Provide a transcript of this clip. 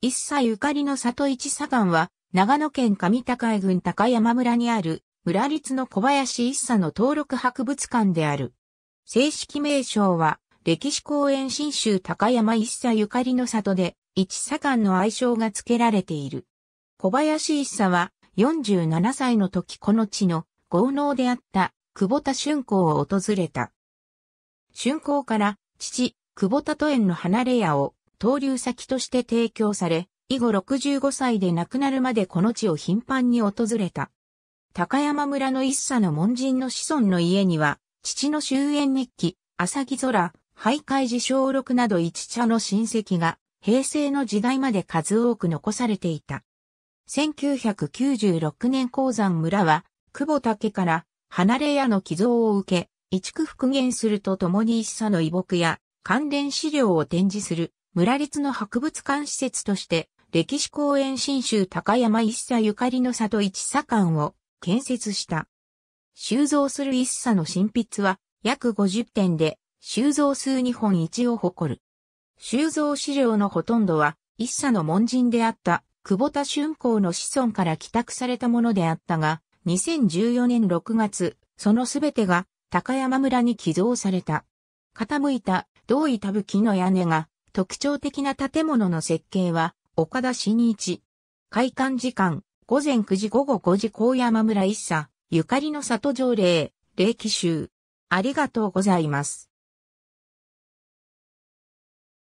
一切ゆかりの里一左岸は、長野県上高井郡高山村にある、村立の小林一佐の登録博物館である。正式名称は、歴史公園新州高山一茶ゆかりの里で、一左岸の愛称が付けられている。小林一佐は、47歳の時この地の、豪農であった、久保田春光を訪れた。春光から、父、久保田都園の離れ屋を、投留先として提供され、以後65歳で亡くなるまでこの地を頻繁に訪れた。高山村の一茶の門人の子孫の家には、父の終焉日記、朝木空、徘徊寺小六など一茶の親戚が、平成の時代まで数多く残されていた。1996年鉱山村は、久保竹から離れ屋の寄贈を受け、移築復元するとともに一茶の遺木や関連資料を展示する村立の博物館施設として、歴史公園新州高山一茶ゆかりの里一茶館を建設した。収蔵する一茶の新筆は約50点で、収蔵数日本一を誇る。収蔵資料のほとんどは、一茶の門人であった久保田春光の子孫から帰宅されたものであったが、2014年6月、そのすべてが高山村に寄贈された。傾いた同たぶきの屋根が特徴的な建物の設計は、岡田新一。開館時間、午前9時午後5時高山村一茶、ゆかりの里条例、霊奇集。ありがとうございます。